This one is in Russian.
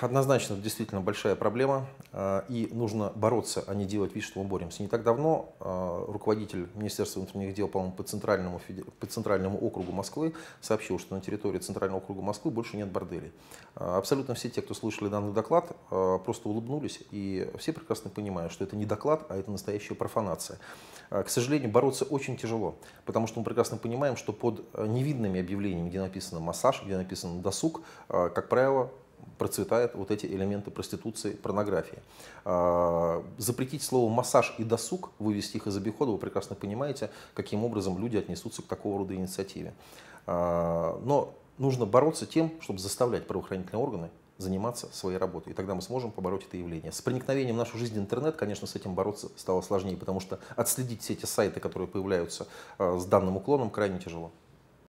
Однозначно, это действительно большая проблема, э, и нужно бороться, а не делать вид, что мы боремся. Не так давно э, руководитель Министерства внутренних дел, по-моему, по центральному, по центральному округу Москвы сообщил, что на территории центрального округа Москвы больше нет борделей. Э, абсолютно все те, кто слышали данный доклад, просто улыбнулись, и все прекрасно понимают, что это не доклад, а это настоящая профанация. К сожалению, бороться очень тяжело, потому что мы прекрасно понимаем, что под невидными объявлениями, где написано массаж, где написано досуг, как правило, процветают вот эти элементы проституции, порнографии. А, запретить слово «массаж» и «досуг», вывести их из обихода, вы прекрасно понимаете, каким образом люди отнесутся к такого рода инициативе. А, но нужно бороться тем, чтобы заставлять правоохранительные органы заниматься своей работой. И тогда мы сможем побороть это явление. С проникновением в нашу жизнь интернет, конечно, с этим бороться стало сложнее, потому что отследить все эти сайты, которые появляются а, с данным уклоном, крайне тяжело.